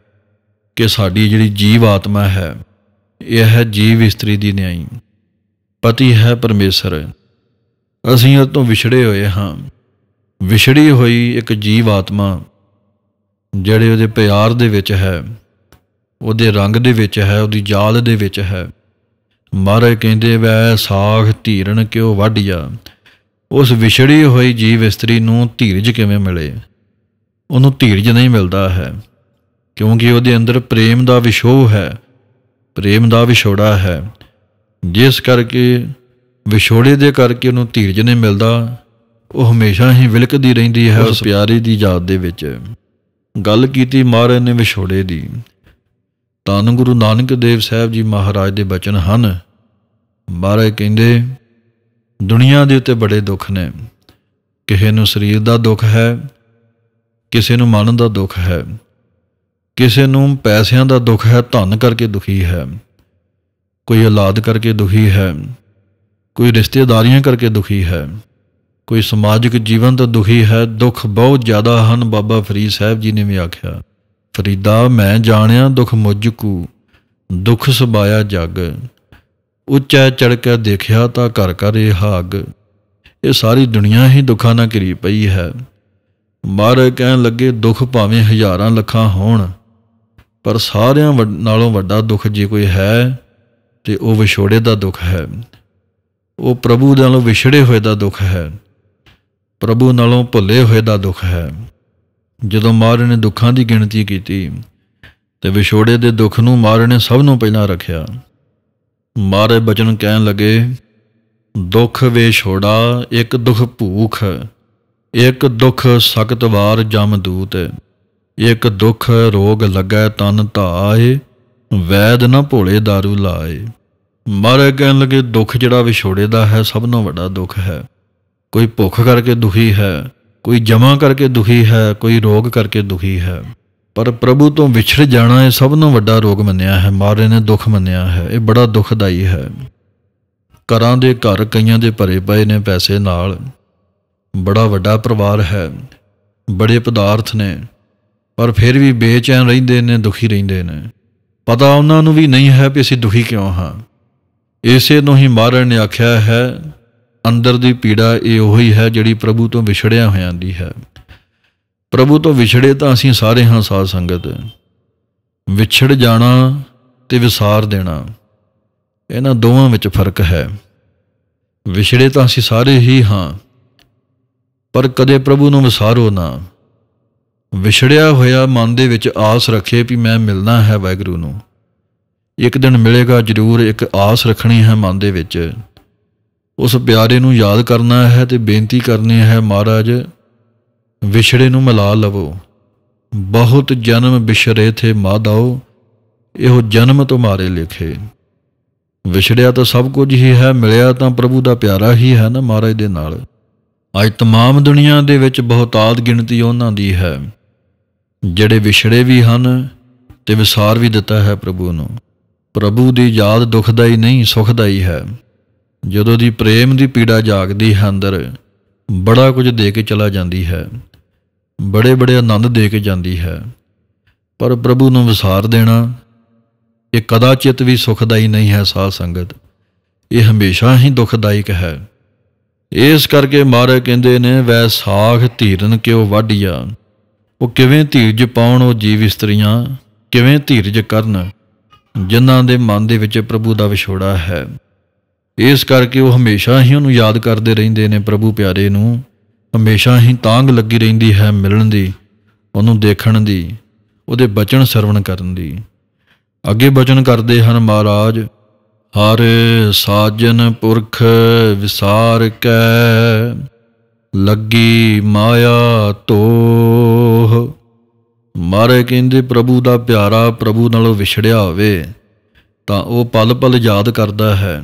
ਕਿ ਸਾਡੀ ਜਿਹੜੀ ਜੀਵ ਆਤਮਾ ਹੈ ਇਹ ਹੈ ਜੀਵ ਇਸਤਰੀ ਦੀ ਨਿਆਈ ਪਤੀ ਹੈ ਪਰਮੇਸ਼ਰ ਅਸੀਂ ਉਹ ਤੋਂ ਵਿਛੜੇ ਹੋਏ ਹਾਂ ਵਿਛੜੀ ਹੋਈ ਇੱਕ ਜੀਵ ਆਤਮਾ ਜਿਹੜੇ ਉਹਦੇ ਪਿਆਰ ਦੇ ਵਿੱਚ ਹੈ ਉਹਦੇ ਰੰਗ ਦੇ ਵਿੱਚ ਹੈ ਉਹਦੀ ਜਾਲ ਦੇ ਵਿੱਚ ਹੈ ਮਹਾਰਾਜ ਕਹਿੰਦੇ ਵੈ ਸਾਖ ਧੀਰਨ ਕਿਉ ਵਾਢਿਆ ਉਸ ਵਿਛੜੀ ਹੋਈ ਜੀਵ ਇਸਤਰੀ ਨੂੰ ਧੀਰਜ ਕਿਵੇਂ ਮਿਲੇ ਉਹਨੂੰ ਧੀਰਜ ਨਹੀਂ ਮਿਲਦਾ ਹੈ ਕਿਉਂਕਿ ਉਹਦੇ ਅੰਦਰ ਪ੍ਰੇਮ ਦਾ ਵਿਸ਼ੋਹ ਹੈ ਪ੍ਰੇਮ ਦਾ ਵਿਛੋੜਾ ਹੈ ਜਿਸ ਕਰਕੇ ਵਿਛੋੜੇ ਦੇ ਕਰਕੇ ਉਹਨੂੰ ਧੀਰਜ ਨਹੀਂ ਮਿਲਦਾ ਉਹ ਹਮੇਸ਼ਾ ਹੀ ਵਿਲਕਦੀ ਰਹਿੰਦੀ ਹੈ ਉਸ ਪਿਆਰੇ ਦੀ ਯਾਦ ਦੇ ਵਿੱਚ ਗੱਲ ਕੀਤੀ ਮਹਾਰਾਜ ਨੇ ਵਿਛੋੜੇ ਦੀ ਤਾਂ ਗੁਰੂ ਨਾਨਕ ਦੇਵ ਸਾਹਿਬ ਜੀ ਮਹਾਰਾਜ ਦੇ ਬਚਨ ਹਨ ਮਹਾਰਾਜ ਕਹਿੰਦੇ ਦੁਨੀਆ ਦੇ ਉੱਤੇ ਬੜੇ ਦੁੱਖ ਨੇ ਕਿਸੇ ਨੂੰ ਸਰੀਰ ਦਾ ਦੁੱਖ ਹੈ ਕਿਸੇ ਨੂੰ ਮਨ ਦਾ ਦੁੱਖ ਹੈ ਕਿਸੇ ਨੂੰ ਪੈਸਿਆਂ ਦਾ ਦੁੱਖ ਹੈ ਧਨ ਕਰਕੇ ਦੁਖੀ ਹੈ ਕੋਈ ਔਲਾਦ ਕਰਕੇ ਦੁਖੀ ਹੈ ਕੋਈ ਰਿਸ਼ਤੇਦਾਰੀਆਂ ਕਰਕੇ ਦੁਖੀ ਹੈ ਕੋਈ ਸਮਾਜਿਕ ਜੀਵਨ ਤੋਂ ਦੁਖੀ ਹੈ ਦੁੱਖ ਬਹੁਤ ਜ਼ਿਆਦਾ ਹਨ ਬਾਬਾ ਫਰੀਦ ਸਾਹਿਬ ਜੀ ਨੇ ਵੀ ਆਖਿਆ ਫਰੀਦਾ ਮੈਂ ਜਾਣਿਆ ਦੁਖ ਮੁਝ ਕੂ ਦੁਖ ਸਬਾਇਆ ਜਗ ਉੱਚਾ ਚੜ ਕੇ ਦੇਖਿਆ ਤਾਂ ਘਰ ਘਰ ਇਹ ਹਾਗ ਇਹ ਸਾਰੀ ਦੁਨੀਆ ਹੀ ਦੁੱਖਾਂ ਨਾਲ ਘਿਰੀ ਪਈ ਹੈ ਮਰ ਕਹਿਣ ਲੱਗੇ ਦੁੱਖ ਭਾਵੇਂ ਹਜ਼ਾਰਾਂ ਲੱਖਾਂ ਹੋਣ ਪਰ ਸਾਰਿਆਂ ਨਾਲੋਂ ਵੱਡਾ ਦੁੱਖ ਜੇ ਕੋਈ ਹੈ ਤੇ ਉਹ ਵਿਛੋੜੇ ਦਾ ਦੁੱਖ ਹੈ ਉਹ ਪ੍ਰਭੂ ਨਾਲੋਂ ਵਿਛੜੇ ਹੋਏ ਦਾ ਦੁੱਖ ਹੈ ਪ੍ਰਭੂ ਨਾਲੋਂ ਭੁੱਲੇ ਹੋਏ ਦਾ ਦੁੱਖ ਹੈ ਜਦੋਂ ਮਾਰੇ ਨੇ ਦੁੱਖਾਂ ਦੀ ਗਿਣਤੀ ਕੀਤੀ ਤੇ ਵਿਛੋੜੇ ਦੇ ਦੁੱਖ ਨੂੰ ਮਾਰੇ ਨੇ ਸਭ ਨੂੰ ਪਹਿਲਾਂ ਰੱਖਿਆ ਮਾਰੇ ਬਚਨ ਕਹਿਣ ਲੱਗੇ ਦੁੱਖ ਵਿਛੋੜਾ ਇੱਕ ਦੁੱਖ ਭੂਖ ਇੱਕ ਦੁੱਖ ਸਖਤ ਵਾਰ ਜਮ ਦੂਤ ਇੱਕ ਦੁੱਖ ਰੋਗ ਲੱਗੈ ਤਨ ਧਾਏ ਵੈਦ ਨਾ ਭੋਲੇ दारू ਲਾਏ ਮਾਰੇ ਕਹਿਣ ਲੱਗੇ ਦੁੱਖ ਜਿਹੜਾ ਵਿਛੋੜੇ ਦਾ ਹੈ ਸਭ ਤੋਂ ਵੱਡਾ ਦੁੱਖ ਹੈ ਕੋਈ ਭੁੱਖ ਕਰਕੇ ਦੁਖੀ ਹੈ ਕੋਈ ਜਮਾ ਕਰਕੇ ਦੁਖੀ ਹੈ ਕੋਈ ਰੋਗ ਕਰਕੇ ਦੁਖੀ ਹੈ ਪਰ ਪ੍ਰਭੂ ਤੋਂ ਵਿਛੜ ਜਾਣਾ ਇਹ ਸਭ ਤੋਂ ਵੱਡਾ ਰੋਗ ਮੰਨਿਆ ਹੈ ਮਾਰੇ ਨੇ ਦੁੱਖ ਮੰਨਿਆ ਹੈ ਇਹ ਬੜਾ ਦੁਖਦਾਈ ਹੈ ਘਰਾਂ ਦੇ ਘਰ ਕਈਆਂ ਦੇ ਭਰੇ ਪਏ ਨੇ ਪੈਸੇ ਨਾਲ ਬੜਾ ਵੱਡਾ ਪਰਿਵਾਰ ਹੈ ਬੜੇ ਪਦਾਰਥ ਨੇ ਪਰ ਫਿਰ ਵੀ ਬੇਚੈਨ ਰਹਿੰਦੇ ਨੇ ਦੁਖੀ ਰਹਿੰਦੇ ਨੇ ਪਤਾ ਉਹਨਾਂ ਨੂੰ ਵੀ ਨਹੀਂ ਹੈ ਕਿ ਅਸੀਂ ਦੁਖੀ ਕਿਉਂ ਹਾਂ ਇਸੇ ਨੂੰ ਹੀ ਮਾਰਨ ਨੇ ਆਖਿਆ ਹੈ ਅੰਦਰ ਦੀ ਪੀੜਾ ਇਹ ਉਹੀ ਹੈ ਜਿਹੜੀ ਪ੍ਰਭੂ ਤੋਂ ਵਿਛੜਿਆ ਹੋਇਆਂ ਦੀ ਹੈ ਪ੍ਰਭੂ ਤੋਂ ਵਿਛੜੇ ਤਾਂ ਅਸੀਂ ਸਾਰੇ ਹਾਂ ਸਾਧ ਸੰਗਤ ਵਿਛੜ ਜਾਣਾ ਤੇ ਵਿਸਾਰ ਦੇਣਾ ਇਹਨਾਂ ਦੋਵਾਂ ਵਿੱਚ ਫਰਕ ਹੈ ਵਿਛੜੇ ਤਾਂ ਅਸੀਂ ਸਾਰੇ ਹੀ ਹਾਂ ਪਰ ਕਦੇ ਪ੍ਰਭੂ ਨੂੰ ਵਿਸਾਰੋ ਨਾ ਵਿਛੜਿਆ ਹੋਇਆ ਮਨ ਦੇ ਵਿੱਚ ਆਸ ਰੱਖੇ ਵੀ ਮੈਂ ਮਿਲਣਾ ਹੈ ਵਾਹਿਗੁਰੂ ਨੂੰ ਇੱਕ ਦਿਨ ਮਿਲੇਗਾ ਜ਼ਰੂਰ ਇੱਕ ਆਸ ਰੱਖਣੀ ਹੈ ਮਨ ਦੇ ਵਿੱਚ ਉਸ ਪਿਆਰੇ ਨੂੰ ਯਾਦ ਕਰਨਾ ਹੈ ਤੇ ਬੇਨਤੀ ਕਰਨੀ ਹੈ ਮਹਾਰਾਜ ਵਿਛੜੇ ਨੂੰ ਮਿਲਾ ਲਵੋ ਬਹੁਤ ਜਨਮ ਵਿਛੜੇ ਥੇ ਮਾਦਾਓ ਇਹੋ ਜਨਮ ਤੁਮਾਰੇ ਲਿਖੇ ਵਿਛੜਿਆ ਤਾਂ ਸਭ ਕੁਝ ਹੀ ਹੈ ਮਿਲਿਆ ਤਾਂ ਪ੍ਰਭੂ ਦਾ ਪਿਆਰਾ ਹੀ ਹੈ ਨਾ ਮਹਾਰਾਜ ਦੇ ਨਾਲ ਅੱਜ तमाम ਦੁਨੀਆ ਦੇ ਵਿੱਚ ਬਹੁਤਾਤ ਗਿਣਤੀ ਉਹਨਾਂ ਦੀ ਹੈ ਜਿਹੜੇ ਵਿਛੜੇ ਵੀ ਹਨ ਤੇ ਵਿਸਾਰ ਵੀ ਦਿੱਤਾ ਹੈ ਪ੍ਰਭੂ ਨੂੰ ਪ੍ਰਭੂ ਦੀ ਯਾਦ ਦੁਖਦਾਈ ਨਹੀਂ ਸੁਖਦਾਈ ਹੈ ਜਦੋਂ ਦੀ ਪ੍ਰੇਮ ਦੀ ਪੀੜਾ ਜਾਗਦੀ ਹੈ ਅੰਦਰ ਬੜਾ ਕੁਝ ਦੇ ਕੇ ਚਲਾ ਜਾਂਦੀ ਹੈ ਬੜੇ ਬੜੇ ਆਨੰਦ ਦੇ ਕੇ ਜਾਂਦੀ ਹੈ ਪਰ ਪ੍ਰਭੂ ਨੂੰ ਵਿਸਾਰ ਦੇਣਾ ਇਹ ਕਦਾ ਚਿਤ ਵੀ ਸੁਖਦਾਈ ਨਹੀਂ ਹੈ ਸਾਧ ਸੰਗਤ ਇਹ ਹਮੇਸ਼ਾ ਹੀ ਦੁਖਦਾਇਕ ਹੈ ਇਸ ਕਰਕੇ ਮਾਰੇ ਕਹਿੰਦੇ ਨੇ ਵੈ ਸਾਖ ਧੀਰਨ ਕਿਉ ਵਾਢਿਆ ਉਹ ਕਿਵੇਂ ਧੀਰਜ ਪਾਉਣ ਉਹ ਜੀਵ ਇਸਤਰੀਆਂ ਕਿਵੇਂ ਧੀਰਜ ਕਰਨ ਜਿਨ੍ਹਾਂ ਦੇ ਮਨ ਦੇ ਵਿੱਚ ਪ੍ਰਭੂ ਦਾ ਵਿਛੋੜਾ ਹੈ ਇਸ ਕਰਕੇ ਉਹ ਹਮੇਸ਼ਾ ਹੀ ਉਹਨੂੰ ਯਾਦ ਕਰਦੇ ਰਹਿੰਦੇ ਨੇ ਪ੍ਰਭੂ ਪਿਆਰੇ ਨੂੰ ਹਮੇਸ਼ਾ ਹੀ ਤਾਂਗ ਲੱਗੀ ਰਹਿੰਦੀ ਹੈ ਮਿਲਣ ਦੀ ਉਹਨੂੰ ਦੇਖਣ ਦੀ ਉਹਦੇ ਬਚਨ ਸਰਵਣ ਕਰਨ ਦੀ ਅੱਗੇ ਬਚਨ ਕਰਦੇ ਹਨ ਮਹਾਰਾਜ ਹਰ ਸਾਜਨ ਪੁਰਖ ਵਿਸਾਰ ਕੈ ਲੱਗੀ ਮਾਇਆ ਤੋਹ ਮਾਰੇ ਕਹਿੰਦੇ ਪ੍ਰਭੂ ਦਾ ਪਿਆਰਾ ਪ੍ਰਭੂ ਨਾਲੋਂ ਵਿਛੜਿਆ ਹੋਵੇ ਤਾਂ ਉਹ ਪਲ ਪਲ ਯਾਦ ਕਰਦਾ ਹੈ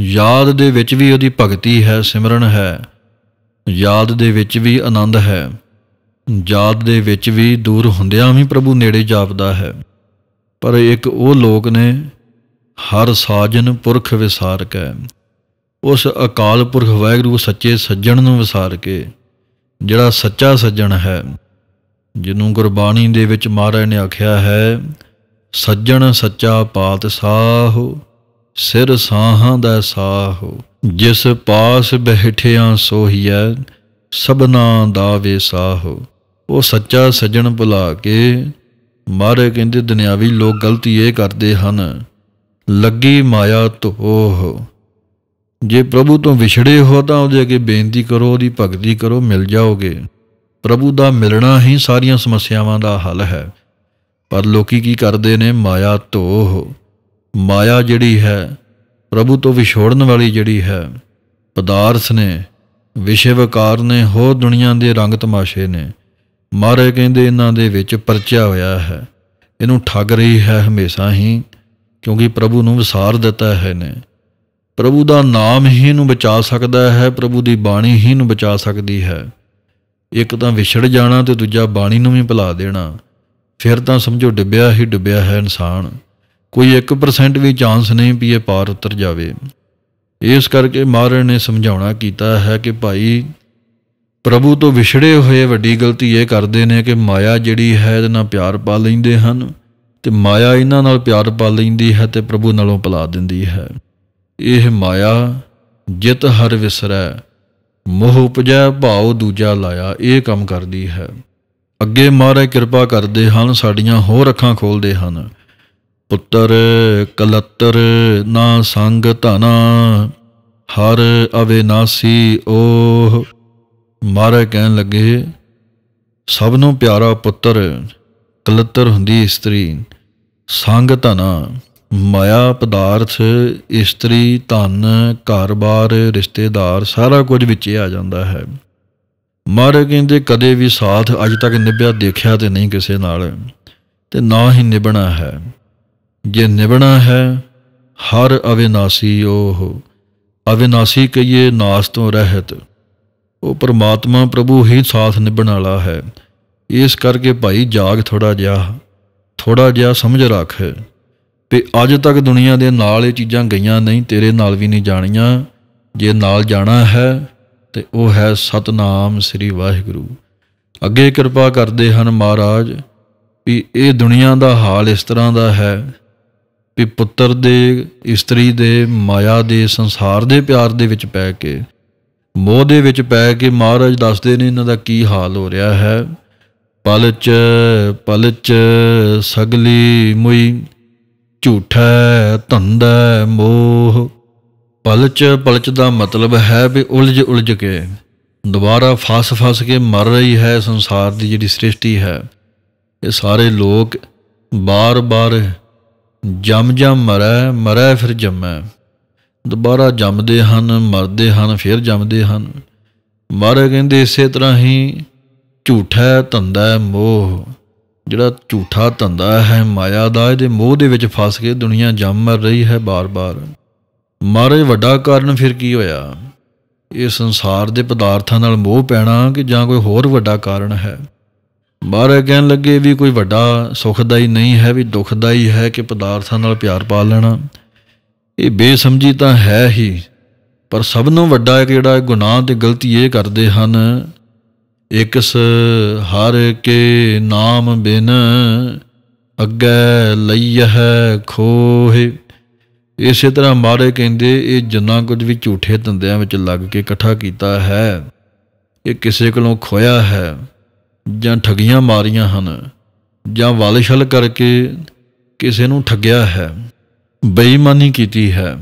ਯਾਦ ਦੇ ਵਿੱਚ ਵੀ ਉਹਦੀ ਭਗਤੀ ਹੈ ਸਿਮਰਨ ਹੈ ਯਾਦ ਦੇ ਵਿੱਚ ਵੀ ਆਨੰਦ ਹੈ ਯਾਦ ਦੇ ਵਿੱਚ ਵੀ ਦੂਰ ਹੁੰਦਿਆਂ ਵੀ ਪ੍ਰਭੂ ਨੇੜੇ ਜਾਪਦਾ ਹੈ ਪਰ ਇੱਕ ਉਹ ਲੋਕ ਨੇ ਹਰ ਸਾਜਨ ਪੁਰਖ ਵਿਸਾਰ ਕੇ ਉਸ ਅਕਾਲ ਪੁਰਖ ਵਾਹਿਗੁਰੂ ਸੱਚੇ ਸੱਜਣ ਨੂੰ ਵਿਸਾਰ ਕੇ ਜਿਹੜਾ ਸੱਚਾ ਸੱਜਣ ਹੈ ਜਿਹਨੂੰ ਗੁਰਬਾਣੀ ਦੇ ਵਿੱਚ ਮਹਾਰਾਜ ਨੇ ਆਖਿਆ ਹੈ ਸੱਜਣ ਸੱਚਾ ਪਾਤਸ਼ਾਹ ਸਿਰ ਸਾਹਾਂ ਦਾ ਸਾਹ ਜਿਸ ਪਾਸ ਬਹਿਠਿਆ ਸੋਹੀਐ ਸਭਨਾ ਦਾ ਵੇਸਾਹ ਉਹ ਸੱਚਾ ਸੱਜਣ ਭੁਲਾ ਕੇ ਮਾਰੇ ਕਹਿੰਦੇ ਦੁਨਿਆਵੀ ਲੋਕ ਗਲਤੀ ਇਹ ਕਰਦੇ ਹਨ ਲੱਗੀ ਮਾਇਆ ਤੋਹ ਜੇ ਪ੍ਰਭੂ ਤੋਂ ਵਿਛੜੇ ਹੋ ਤਾਂ ਉਹਦੇ ਅੱਗੇ ਬੇਨਤੀ ਕਰੋ ਉਹਦੀ ਭਗਤੀ ਕਰੋ ਮਿਲ ਜਾਓਗੇ ਪ੍ਰਭੂ ਦਾ ਮਿਲਣਾ ਹੀ ਸਾਰੀਆਂ ਸਮੱਸਿਆਵਾਂ ਦਾ ਹੱਲ ਹੈ ਪਰ ਲੋਕੀ ਕੀ ਕਰਦੇ ਨੇ ਮਾਇਆ ਤੋਹ ਮਾਇਆ ਜਿਹੜੀ ਹੈ ਪ੍ਰਭੂ ਤੋਂ ਵਿਛੋੜਨ ਵਾਲੀ ਜਿਹੜੀ ਹੈ ਪਦਾਰਥ ਨੇ ਵਿਸ਼ੇ ਨੇ ਹੋ ਦੁਨੀਆ ਦੇ ਰੰਗ ਤਮਾਸ਼ੇ ਨੇ ਮਾਰੇ ਕਹਿੰਦੇ ਇਹਨਾਂ ਦੇ ਵਿੱਚ ਪਰਚਿਆ ਹੋਇਆ ਹੈ ਇਹਨੂੰ ਠੱਗ ਰਹੀ ਹੈ ਹਮੇਸ਼ਾ ਹੀ ਕਿਉਂਕਿ ਪ੍ਰਭੂ ਨੂੰ ਵਿਸਾਰ ਦਿੱਤਾ ਹੈ ਨੇ ਪ੍ਰਭੂ ਦਾ ਨਾਮ ਹੀ ਇਹਨੂੰ ਬਚਾ ਸਕਦਾ ਹੈ ਪ੍ਰਭੂ ਦੀ ਬਾਣੀ ਹੀ ਇਹਨੂੰ ਬਚਾ ਸਕਦੀ ਹੈ ਇੱਕ ਤਾਂ ਵਿਛੜ ਜਾਣਾ ਤੇ ਦੂਜਾ ਬਾਣੀ ਨੂੰ ਵੀ ਭੁਲਾ ਦੇਣਾ ਫਿਰ ਤਾਂ ਸਮਝੋ ਡੁੱਬਿਆ ਹੀ ਡੁੱਬਿਆ ਹੈ ਇਨਸਾਨ ਕੋਈ 1% ਵੀ ਚਾਂਸ ਨਹੀਂ ਵੀ ਇਹ ਪਾਰ ਉਤਰ ਜਾਵੇ ਇਸ ਕਰਕੇ ਮਹਾਰਾਜ ਨੇ ਸਮਝਾਉਣਾ ਕੀਤਾ ਹੈ ਕਿ ਭਾਈ ਪ੍ਰਭੂ ਤੋਂ ਵਿਛੜੇ ਹੋਏ ਵੱਡੀ ਗਲਤੀ ਇਹ ਕਰਦੇ ਨੇ ਕਿ ਮਾਇਆ ਜਿਹੜੀ ਹੈ ਇਹਦੇ ਨਾਲ ਪਿਆਰ ਪਾ ਲੈਂਦੇ ਹਨ ਤੇ ਮਾਇਆ ਇਹਨਾਂ ਨਾਲ ਪਿਆਰ ਪਾ ਲੈਂਦੀ ਹੈ ਤੇ ਪ੍ਰਭੂ ਨਾਲੋਂ ਪਲਾ ਦਿੰਦੀ ਹੈ ਇਹ ਮਾਇਆ ਜਿਤ ਹਰ ਵਿਸਰੈ ਮੋਹ ਉਪਜੈ ਭਾਉ ਦੂਜਾ ਲਾਇਆ ਇਹ ਕੰਮ ਕਰਦੀ ਹੈ ਅੱਗੇ ਮਹਾਰਾਜ ਕਿਰਪਾ ਕਰਦੇ ਹਨ ਸਾਡੀਆਂ ਹੋਰ ਅੱਖਾਂ ਖੋਲਦੇ ਹਨ ਪੁੱਤਰ ਕਲਤਰ ਨਾ ਸੰਗ ਧਨਾ ਹਰ ਅਵਿਨਾਸੀ ਓਹ ਮਾਰ ਕਹਿਣ ਲੱਗੇ ਸਭ ਨੂੰ ਪਿਆਰਾ ਪੁੱਤਰ ਕਲਤਰ ਹੁੰਦੀ ਇਸਤਰੀ ਸੰਗ ਧਨਾ ਮਾਇਆ ਪਦਾਰਥ ਇਸਤਰੀ ਧਨ ਘਰ-ਬਾਰ ਰਿਸ਼ਤੇਦਾਰ ਸਾਰਾ ਕੁਝ ਵਿੱਚ ਆ ਜਾਂਦਾ ਹੈ ਮਾਰ ਕਹਿੰਦੇ ਕਦੇ ਵੀ ਸਾਥ ਅਜ ਤੱਕ ਨਿਭਿਆ ਦੇਖਿਆ ਤੇ ਨਹੀਂ ਕਿਸੇ ਨਾਲ ਤੇ ਨਾ ਹੀ ਨਿਭਣਾ ਹੈ ਜੇ ਨਿਵਣਾ ਹੈ ਹਰ ਅਵਿਨਾਸੀ ਉਹ ਅਵਿਨਾਸੀ ਕਈਏ ਨਾਸ ਤੋਂ ਰਹਿਤ ਉਹ ਪਰਮਾਤਮਾ ਪ੍ਰਭੂ ਹੀ ਸਾਥ ਨਿਭਣ ਵਾਲਾ ਹੈ ਇਸ ਕਰਕੇ ਭਾਈ ਜਾਗ ਥੋੜਾ ਜਿਹਾ ਥੋੜਾ ਜਿਹਾ ਸਮਝ ਰੱਖ ਤੇ ਅੱਜ ਤੱਕ ਦੁਨੀਆ ਦੇ ਨਾਲ ਇਹ ਚੀਜ਼ਾਂ ਗਈਆਂ ਨਹੀਂ ਤੇਰੇ ਨਾਲ ਵੀ ਨਹੀਂ ਜਾਣੀਆਂ ਜੇ ਨਾਲ ਜਾਣਾ ਹੈ ਤੇ ਉਹ ਹੈ ਸਤਨਾਮ ਸ੍ਰੀ ਵਾਹਿਗੁਰੂ ਅੱਗੇ ਕਿਰਪਾ ਕਰਦੇ ਹਨ ਮਹਾਰਾਜ ਵੀ ਇਹ ਦੁਨੀਆ ਦਾ ਹਾਲ ਇਸ ਤਰ੍ਹਾਂ ਦਾ ਹੈ ਵੀ ਪੁੱਤਰ ਦੇ ਇਸਤਰੀ ਦੇ ਮਾਇਆ ਦੇ ਸੰਸਾਰ ਦੇ ਪਿਆਰ ਦੇ ਵਿੱਚ ਪੈ ਕੇ ਮੋਹ ਦੇ ਵਿੱਚ ਪੈ ਕੇ ਮਹਾਰਾਜ ਦੱਸਦੇ ਨੇ ਇਹਨਾਂ ਦਾ ਕੀ ਹਾਲ ਹੋ ਰਿਹਾ ਹੈ ਪਲਚ ਪਲਚ ਸਗਲੀ ਮੁਈ ਝੂਠਾ ਧੰਦਾ ਮੋਹ ਪਲਚ ਪਲਚ ਦਾ ਮਤਲਬ ਹੈ ਵੀ ਉਲਝ ਉਲਝ ਕੇ ਦੁਬਾਰਾ ਫਸ ਫਸ ਕੇ ਮਰ ਰਹੀ ਹੈ ਸੰਸਾਰ ਦੀ ਜਿਹੜੀ ਸ੍ਰਿਸ਼ਟੀ ਹੈ ਇਹ ਸਾਰੇ ਲੋਕ ਬਾਰ-ਬਾਰ ਜਮ ਜਮ ਮਰੈ ਮਰੈ ਫਿਰ ਜਮੈ ਦੁਬਾਰਾ ਜੰਮਦੇ ਹਨ ਮਰਦੇ ਹਨ ਫਿਰ ਜੰਮਦੇ ਹਨ ਮਾਰੇ ਕਹਿੰਦੇ ਇਸੇ ਤਰ੍ਹਾਂ ਹੀ ਝੂਠਾ ਧੰਦਾ ਮੋਹ ਜਿਹੜਾ ਝੂਠਾ ਧੰਦਾ ਹੈ ਮਾਇਆ ਦਾ ਇਹਦੇ ਮੋਹ ਦੇ ਵਿੱਚ ਫਸ ਕੇ ਦੁਨੀਆ ਜੰਮ ਮਰ ਰਹੀ ਹੈ ਬਾਰ-ਬਾਰ ਮਾਰੇ ਵੱਡਾ ਕਾਰਨ ਫਿਰ ਕੀ ਹੋਇਆ ਇਹ ਸੰਸਾਰ ਦੇ ਪਦਾਰਥਾਂ ਨਾਲ ਮੋਹ ਪੈਣਾ ਕਿ ਜਾਂ ਕੋਈ ਹੋਰ ਵੱਡਾ ਕਾਰਨ ਹੈ ਮਾਰੇ ਕਹਿਣ ਲੱਗੇ ਵੀ ਕੋਈ ਵੱਡਾ ਸੁਖਦਾਈ ਨਹੀਂ ਹੈ ਵੀ ਦੁਖਦਾਈ ਹੈ ਕਿ ਪਦਾਰਥਾਂ ਨਾਲ ਪਿਆਰ ਪਾ ਲੈਣਾ ਇਹ ਬੇਸਮਝੀ ਤਾਂ ਹੈ ਹੀ ਪਰ ਸਭ ਨੂੰ ਵੱਡਾ ਇਹ ਜਿਹੜਾ ਗੁਨਾਹ ਤੇ ਗਲਤੀ ਇਹ ਕਰਦੇ ਹਨ ਇਕਸ ਹਰ ਕੇ ਨਾਮ ਬਿਨ ਅੱਗੇ ਲਈਹ ਖੋਹੇ ਇਸੇ ਤਰ੍ਹਾਂ ਮਾਰੇ ਕਹਿੰਦੇ ਇਹ ਜਿੰਨਾ ਕੁਝ ਵੀ ਝੂਠੇ ਧੰਦਿਆਂ ਵਿੱਚ ਲੱਗ ਕੇ ਇਕੱਠਾ ਕੀਤਾ ਹੈ ਇਹ ਕਿਸੇ ਕੋਲੋਂ ਖੋਇਆ ਹੈ ਜਾਂ ਠਗੀਆਂ ਮਾਰੀਆਂ ਹਨ ਜਾਂ ਵਾਲਿਸ਼ਲ ਕਰਕੇ ਕਿਸੇ ਨੂੰ ਠੱਗਿਆ ਹੈ ਬੇਈਮਾਨੀ ਕੀਤੀ ਹੈ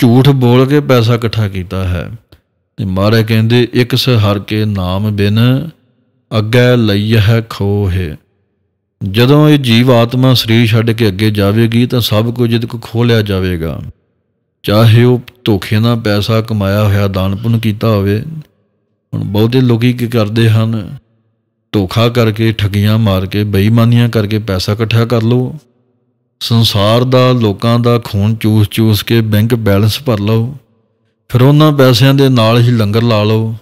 ਝੂਠ ਬੋਲ ਕੇ ਪੈਸਾ ਇਕੱਠਾ ਕੀਤਾ ਹੈ ਤੇ ਮਾਰੇ ਕਹਿੰਦੇ ਇੱਕ ਸਹਰ ਕੇ ਨਾਮ ਬਿਨ ਅੱਗੇ ਲਈ ਹੈ ਖੋਹੇ ਜਦੋਂ ਇਹ ਜੀਵ ਆਤਮਾ ਸਰੀਰ ਛੱਡ ਕੇ ਅੱਗੇ ਜਾਵੇਗੀ ਤਾਂ ਸਭ ਕੁਝ ਇਹਦੇ ਕੋ ਖੋਲਿਆ ਜਾਵੇਗਾ ਚਾਹੇ ਉਹ ਧੋਖੇ ਨਾਲ ਪੈਸਾ ਕਮਾਇਆ ਹੋਇਆ ਦਾਨ ਪੁੰਨ ਕੀਤਾ ਹੋਵੇ ਹੁਣ ਬਹੁਤੇ ਲੋਕੀ ਕੀ ਕਰਦੇ ਹਨ ਧੋਖਾ ਕਰਕੇ ਠਗੀਆਂ ਮਾਰ ਕੇ ਬੇਈਮਾਨੀਆਂ ਕਰਕੇ ਪੈਸਾ ਇਕੱਠਾ ਕਰ ਲਓ ਸੰਸਾਰ ਦਾ ਲੋਕਾਂ ਦਾ ਖੂਨ ਚੂਸ-ਚੂਸ ਕੇ ਬੈਂਕ ਬੈਲੈਂਸ ਭਰ ਲਓ ਫਿਰ ਉਹਨਾਂ ਪੈਸਿਆਂ ਦੇ ਨਾਲ ਹੀ ਲੰਗਰ ਲਾ ਲਓ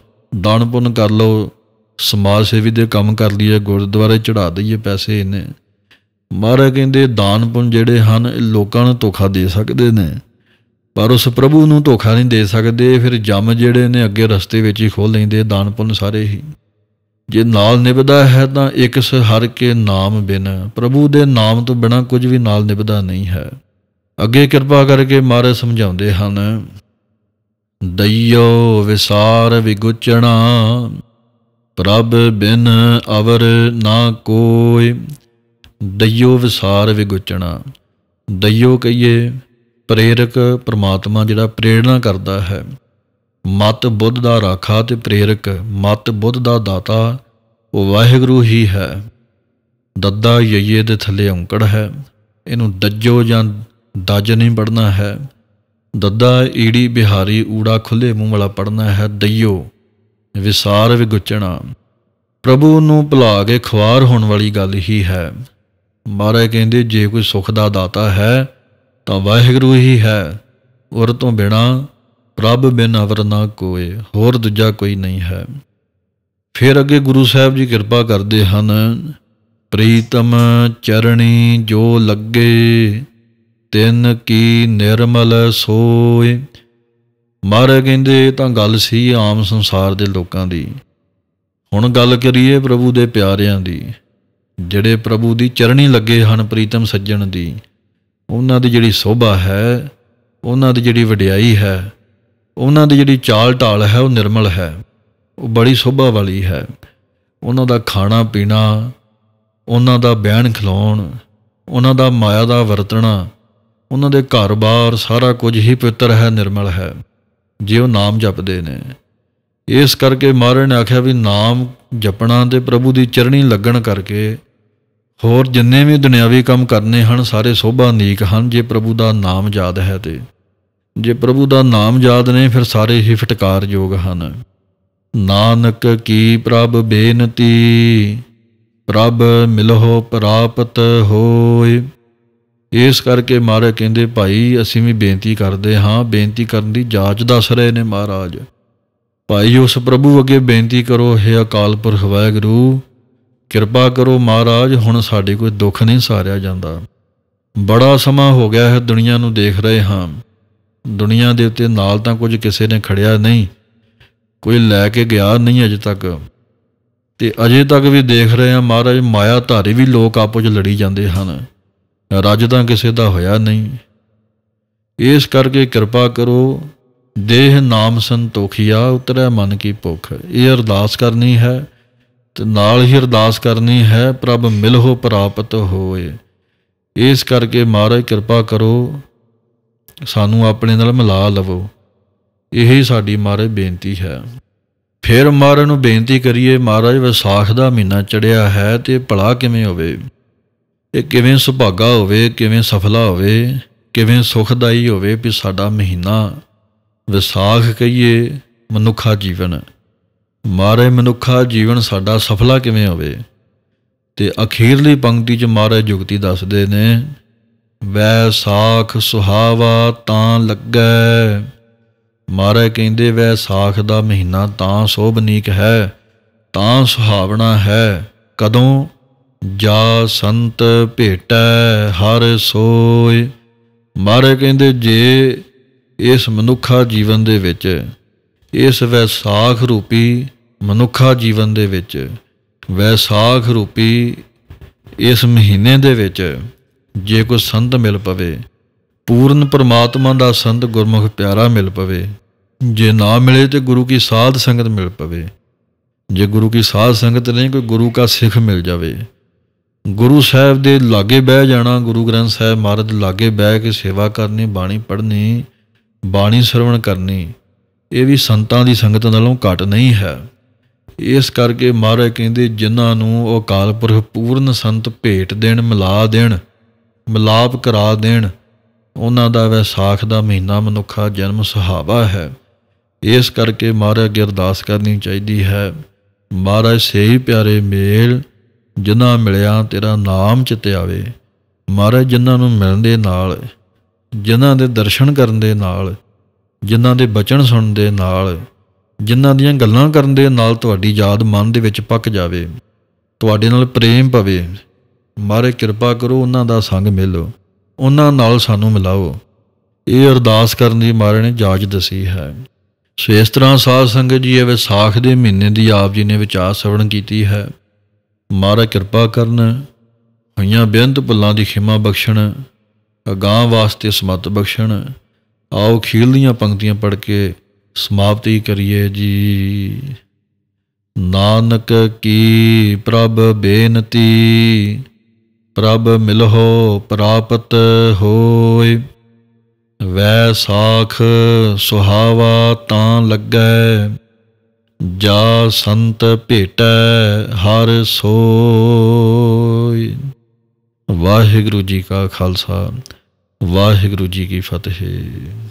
ਦਾਨ ਪੁੰਨ ਕਰ ਲਓ ਸਮਾਜ ਸੇਵੀ ਦੇ ਕੰਮ ਕਰ ਲਈਏ ਗੁਰਦੁਆਰੇ ਚੜਾ ਦਈਏ ਪੈਸੇ ਇਹਨੇ ਮਹਾਰਾ ਕਹਿੰਦੇ ਦਾਨ ਪੁੰਨ ਜਿਹੜੇ ਹਨ ਇਹ ਲੋਕਾਂ ਨੂੰ ਧੋਖਾ ਦੇ ਸਕਦੇ ਨੇ ਪਰ ਉਸ ਪ੍ਰਭੂ ਨੂੰ ਧੋਖਾ ਨਹੀਂ ਦੇ ਸਕਦੇ ਫਿਰ ਜਮ ਜਿਹੜੇ ਨੇ ਅੱਗੇ ਰਸਤੇ ਵਿੱਚ ਹੀ ਖੋਲ ਲੈਂਦੇ ਦਾਨ ਪੁੰਨ ਸਾਰੇ ਹੀ ਜੇ ਨਾਲ ਨਿਭਦਾ ਹੈ ਤਾਂ ਇੱਕ ਹਰ ਕੇ ਨਾਮ ਬਿਨ ਪ੍ਰਭੂ ਦੇ ਨਾਮ ਤੋਂ ਬਿਨਾ ਕੁਝ ਵੀ ਨਾਲ ਨਿਭਦਾ ਨਹੀਂ ਹੈ ਅੱਗੇ ਕਿਰਪਾ ਕਰਕੇ ਮਾਰੇ ਸਮਝਾਉਂਦੇ ਹਨ ਦਈਓ ਵਿਸਾਰ ਵਿਗੁਚਣਾ ਪ੍ਰਭ ਬਿਨ ਅਵਰ ਨਾ ਕੋਈ ਦਈਓ ਵਿਸਾਰ ਵਿਗੁਚਣਾ ਦਈਓ ਕਹੀਏ ਪ੍ਰੇਰਕ ਪ੍ਰਮਾਤਮਾ ਜਿਹੜਾ ਪ੍ਰੇਰਣਾ ਕਰਦਾ ਹੈ ਮਤ ਬੁੱਧ ਦਾ ਰਾਖਾ ਤੇ ਪ੍ਰੇਰਕ ਮਤ ਬੁੱਧ ਦਾ ਦਾਤਾ ਉਹ ਵਾਹਿਗੁਰੂ ਹੀ ਹੈ ਦੱਦਾ ਯਈਏ ਦੇ ਥੱਲੇ ਔਂਕੜ ਹੈ ਇਹਨੂੰ ਦੱਜੋ ਜਾਂ ਦੱਜ ਨਹੀਂ ਪੜਨਾ ਹੈ ਦੱਦਾ ਈੜੀ ਬਿਹਾਰੀ ਊੜਾ ਖੁੱਲੇ ਮੂੰਹ ਵਾਲਾ ਪੜਨਾ ਹੈ ਦਈਓ ਵਿਸਾਰ ਗੁੱਚਣਾ ਪ੍ਰਭੂ ਨੂੰ ਭੁਲਾ ਕੇ ਖਵਾਰ ਹੋਣ ਵਾਲੀ ਗੱਲ ਹੀ ਹੈ ਮਹਾਰਾਜ ਕਹਿੰਦੇ ਜੇ ਕੋਈ ਸੁਖ ਦਾ ਦਾਤਾ ਹੈ ਤਾਂ ਵਾਹਿਗੁਰੂ ਹੀ ਹੈ ਔਰ ਤੋਂ ਬਿਨਾ ਪ੍ਰਭ ਬਿਨ ਅਵਰ ਨਾ ਕੋਏ ਹੋਰ ਦੂਜਾ ਕੋਈ ਨਹੀਂ ਹੈ ਫਿਰ ਅੱਗੇ ਗੁਰੂ ਸਾਹਿਬ ਜੀ ਕਿਰਪਾ ਕਰਦੇ ਹਨ ਪ੍ਰੀਤਮ ਚਰਣੀ ਜੋ ਲੱਗੇ ਤਿੰਨ ਕੀ ਨਿਰਮਲ ਸੋਏ ਮਰ ਕਹਿੰਦੇ ਤਾਂ ਗੱਲ ਸੀ ਆਮ ਸੰਸਾਰ ਦੇ ਲੋਕਾਂ ਦੀ ਹੁਣ ਗੱਲ ਕਰੀਏ ਪ੍ਰਭੂ ਦੇ ਪਿਆਰਿਆਂ ਦੀ ਜਿਹੜੇ ਪ੍ਰਭੂ ਦੀ ਚਰਣੀ ਲੱਗੇ ਹਨ ਪ੍ਰੀਤਮ ਸੱਜਣ ਦੀ ਉਹਨਾਂ ਦੀ ਜਿਹੜੀ ਸੋਭਾ ਹੈ ਉਹਨਾਂ ਦੀ ਜਿਹੜੀ ਵਡਿਆਈ ਹੈ ਉਹਨਾਂ ਦੀ ਜਿਹੜੀ ਚਾਲ ਢਾਲ ਹੈ ਉਹ ਨਿਰਮਲ ਹੈ ਉਹ ਬੜੀ ਸੋਭਾ ਵਾਲੀ ਹੈ ਉਹਨਾਂ ਦਾ ਖਾਣਾ ਪੀਣਾ ਉਹਨਾਂ ਦਾ ਬਿਆਨ ਖਲਾਉਣ ਉਹਨਾਂ ਦਾ ਮਾਇਆ ਦਾ ਵਰਤਣਾ ਉਹਨਾਂ ਦੇ ਘਰ-ਬਾਰ ਸਾਰਾ ਕੁਝ ਹੀ ਪਵਿੱਤਰ ਹੈ ਨਿਰਮਲ ਹੈ ਜੇ ਉਹ ਨਾਮ ਜਪਦੇ ਨੇ ਇਸ ਕਰਕੇ ਮਹਾਰਾਜ ਨੇ ਆਖਿਆ ਵੀ ਨਾਮ ਜਪਣਾ ਤੇ ਪ੍ਰਭੂ ਦੀ ਚਰਣੀ ਲੱਗਣ ਕਰਕੇ ਹੋਰ ਜਿੰਨੇ ਵੀ ਦੁਨਿਆਵੀ ਕੰਮ ਕਰਨੇ ਹਨ ਸਾਰੇ ਸੋਭਾ ਨੀਕ ਹਨ ਜੇ ਪ੍ਰਭੂ ਦਾ ਨਾਮ ਯਾਦ ਹੈ ਤੇ ਜੇ ਪ੍ਰਭੂ ਦਾ ਨਾਮ ਯਾਦ ਨੇ ਫਿਰ ਸਾਰੇ ਹੀ ਫਟਕਾਰ ਯੋਗ ਹਨ ਨਾਨਕ ਕੀ ਪ੍ਰਭ ਬੇਨਤੀ ਪ੍ਰਭ ਮਿਲਹੁ ਪ੍ਰਾਪਤ ਹੋਏ ਇਸ ਕਰਕੇ ਮਹਾਰਾਜ ਕਹਿੰਦੇ ਭਾਈ ਅਸੀਂ ਵੀ ਬੇਨਤੀ ਕਰਦੇ ਹਾਂ ਬੇਨਤੀ ਕਰਨ ਦੀ ਜਾਚ ਦੱਸ ਰਹੇ ਨੇ ਮਹਾਰਾਜ ਭਾਈ ਉਸ ਪ੍ਰਭੂ ਅੱਗੇ ਬੇਨਤੀ ਕਰੋ हे ਅਕਾਲ ਪੁਰਖ ਵਾਹਿਗੁਰੂ ਕਿਰਪਾ ਕਰੋ ਮਹਾਰਾਜ ਹੁਣ ਸਾਡੇ ਕੋਈ ਦੁੱਖ ਨਹੀਂ ਸਾਰਿਆ ਜਾਂਦਾ ਬੜਾ ਸਮਾਂ ਹੋ ਗਿਆ ਹੈ ਦੁਨੀਆ ਨੂੰ ਦੇਖ ਰਹੇ ਹਾਂ ਦੁਨੀਆ ਦੇ ਉੱਤੇ ਨਾਲ ਤਾਂ ਕੁਝ ਕਿਸੇ ਨੇ ਖੜਿਆ ਨਹੀਂ ਕੋਈ ਲੈ ਕੇ ਗਿਆ ਨਹੀਂ ਅਜੇ ਤੱਕ ਤੇ ਅਜੇ ਤੱਕ ਵੀ ਦੇਖ ਰਹੇ ਆ ਮਹਾਰਾਜ ਮਾਇਆ ਧਾਰੀ ਵੀ ਲੋਕ ਆਪੋ ਵਿੱਚ ਲੜੀ ਜਾਂਦੇ ਹਨ ਰੱਜ ਤਾਂ ਕਿਸੇ ਦਾ ਹੋਇਆ ਨਹੀਂ ਇਸ ਕਰਕੇ ਕਿਰਪਾ ਕਰੋ ਦੇਹ ਨਾਮ ਸੰਤੋਖਿਆ ਉਤਰੈ ਮਨ ਕੀ ਭੁੱਖ ਇਹ ਅਰਦਾਸ ਕਰਨੀ ਹੈ ਤੇ ਨਾਲ ਹੀ ਅਰਦਾਸ ਕਰਨੀ ਹੈ ਪ੍ਰਭ ਮਿਲਹੁ ਪ੍ਰਾਪਤ ਹੋਏ ਇਸ ਕਰਕੇ ਮਹਾਰਾਜ ਕਿਰਪਾ ਕਰੋ ਸਾਨੂੰ ਆਪਣੇ ਨਾਲ ਮਿਲਾ ਲਵੋ ਇਹ ਹੀ ਸਾਡੀ ਮਹਾਰਾਜ ਬੇਨਤੀ ਹੈ ਫਿਰ ਮਹਾਰਾਜ ਨੂੰ ਬੇਨਤੀ ਕਰੀਏ ਮਹਾਰਾਜ ਵਿਸਾਖ ਦਾ ਮਹੀਨਾ ਚੜਿਆ ਹੈ ਤੇ ਭਲਾ ਕਿਵੇਂ ਹੋਵੇ ਇਹ ਕਿਵੇਂ ਸੁਭਾਗਾ ਹੋਵੇ ਕਿਵੇਂ ਸਫਲਾ ਹੋਵੇ ਕਿਵੇਂ ਸੁਖਦਾਈ ਹੋਵੇ ਵੀ ਸਾਡਾ ਮਹੀਨਾ ਵਿਸਾਖ ਕਹੀਏ ਮਨੁੱਖਾ ਜੀਵਨ ਮਾਰੇ ਮਨੁੱਖਾ ਜੀਵਨ ਸਾਡਾ ਸਫਲਾ ਕਿਵੇਂ ਹੋਵੇ ਤੇ ਅਖੀਰਲੀ ਪੰਕਤੀ 'ਚ ਮਹਾਰਾਜ ਜੁਗਤੀ ਦੱਸਦੇ ਨੇ ਵੈਸਾਖ ਸੁਹਾਵਾ ਤਾਂ ਲੱਗੈ ਮਾਰੇ ਕਹਿੰਦੇ ਵੈਸਾਖ ਦਾ ਮਹੀਨਾ ਤਾਂ ਸੋਭਨੀਕ ਹੈ ਤਾਂ ਸੁਹਾਵਣਾ ਹੈ ਕਦੋਂ ਜਾ ਸੰਤ ਭੇਟੈ ਹਰ ਸੋਇ ਮਾਰੇ ਕਹਿੰਦੇ ਜੇ ਇਸ ਮਨੁੱਖਾ ਜੀਵਨ ਦੇ ਵਿੱਚ ਇਸ ਵੈਸਾਖ ਰੂਪੀ ਮਨੁੱਖਾ ਜੀਵਨ ਦੇ ਵਿੱਚ ਵੈਸਾਖ ਰੂਪੀ ਇਸ ਮਹੀਨੇ ਦੇ ਵਿੱਚ ਜੇ ਕੋ ਸੰਤ ਮਿਲ ਪਵੇ ਪੂਰਨ ਪ੍ਰਮਾਤਮਾ ਦਾ ਸੰਤ ਗੁਰਮੁਖ ਪਿਆਰਾ ਮਿਲ ਪਵੇ ਜੇ ਨਾ ਮਿਲੇ ਤੇ ਗੁਰੂ ਕੀ ਸਾਧ ਸੰਗਤ ਮਿਲ ਪਵੇ ਜੇ ਗੁਰੂ ਕੀ ਸਾਧ ਸੰਗਤ ਨਹੀਂ ਕੋਈ ਗੁਰੂ ਕਾ ਸਿੱਖ ਮਿਲ ਜਾਵੇ ਗੁਰੂ ਸਾਹਿਬ ਦੇ ਲਾਗੇ ਬਹਿ ਜਾਣਾ ਗੁਰੂ ਗ੍ਰੰਥ ਸਾਹਿਬ ਮਹਾਰਾਜ ਲਾਗੇ ਬਹਿ ਕੇ ਸੇਵਾ ਕਰਨੀ ਬਾਣੀ ਪੜ੍ਹਨੀ ਬਾਣੀ ਸਰਵਣ ਕਰਨੀ ਇਹ ਵੀ ਸੰਤਾਂ ਦੀ ਸੰਗਤ ਨਾਲੋਂ ਘੱਟ ਨਹੀਂ ਹੈ ਇਸ ਕਰਕੇ ਮਹਾਰਾਜ ਕਹਿੰਦੇ ਜਿਨ੍ਹਾਂ ਨੂੰ ਉਹ ਕਾਲਪੁਰਖ ਪੂਰਨ ਸੰਤ ਭੇਟ ਦੇਣ ਮਿਲਾ ਦੇਣ ਮਿਲਾਪ ਕਰਾ ਦੇਣ ਉਹਨਾਂ ਦਾ ਵਿਸਾਖ ਦਾ ਮਹੀਨਾ ਮਨੁੱਖਾ ਜਨਮ ਸੁਹਾਵਾ ਹੈ ਇਸ ਕਰਕੇ ਮਹਾਰਾਜ ਅਗੇ ਅਰਦਾਸ ਕਰਨੀ ਚਾਹੀਦੀ ਹੈ ਮਹਾਰਾਜ ਸਹੀ ਪਿਆਰੇ ਮੇਲ ਜਿਨ੍ਹਾਂ ਮਿਲਿਆ ਤੇਰਾ ਨਾਮ ਚਿਤੇ ਆਵੇ ਮਹਾਰਾਜ ਜਿਨ੍ਹਾਂ ਨੂੰ ਮਿਲਣ ਦੇ ਨਾਲ ਜਿਨ੍ਹਾਂ ਦੇ ਦਰਸ਼ਨ ਕਰਨ ਦੇ ਨਾਲ ਜਿਨ੍ਹਾਂ ਦੇ ਬਚਨ ਸੁਣਨ ਦੇ ਨਾਲ ਜਿਨ੍ਹਾਂ ਦੀਆਂ ਗੱਲਾਂ ਕਰਨ ਦੇ ਨਾਲ ਤੁਹਾਡੀ ਯਾਦ ਮਨ ਦੇ ਵਿੱਚ ਪੱਕ ਜਾਵੇ ਤੁਹਾਡੇ ਨਾਲ ਪ੍ਰੇਮ ਪਵੇ ਮਾਰੇ ਕਿਰਪਾ ਕਰੋ ਉਹਨਾਂ ਦਾ ਸੰਗ ਮਿਲੋ ਉਹਨਾਂ ਨਾਲ ਸਾਨੂੰ ਮਿਲਾਓ ਇਹ ਅਰਦਾਸ ਕਰਨ ਦੀ ਮਾਰੇ ਨੇ ਜਾਜ ਦਸੀ ਹੈ ਸੋ ਇਸ ਤਰ੍ਹਾਂ ਸਾਧ ਸੰਗਤ ਜੀ ਇਹ ਵਿਸਾਖ ਦੇ ਮਹੀਨੇ ਦੀ ਆਪ ਜੀ ਨੇ ਵਿਚਾਰ ਸਵਣ ਕੀਤੀ ਹੈ ਮਾਰੇ ਕਿਰਪਾ ਕਰਨ ਹਈਆਂ ਬੇਅੰਤ ਭੁੱਲਾਂ ਦੀ ਖਿਮਾ ਬਖਸ਼ਣ ਅਗਾਹ ਵਾਸਤੇ ਸਮਤ ਬਖਸ਼ਣ ਆਓ ਖੀਲ ਦੀਆਂ ਪੰਕਤੀਆਂ ਪੜ ਕੇ ਸਮਾਪਤੀ ਕਰੀਏ ਜੀ ਨਾਨਕ ਕੀ ਪ੍ਰਭ ਬੇਨਤੀ ਪ੍ਰਭ ਮਿਲਹੁ ਪ੍ਰਾਪਤ ਹੋਇ ਵੈ ਸਾਖ ਸੁਹਾਵਾ ਤਾਂ ਲੱਗੈ ਜਾ ਸੰਤ ਭੇਟੈ ਹਰ ਸੋਇ ਵਾਹਿਗੁਰੂ ਜੀ ਕਾ ਖਾਲਸਾ ਵਾਹਿਗੁਰੂ ਜੀ ਕੀ ਫਤਿਹ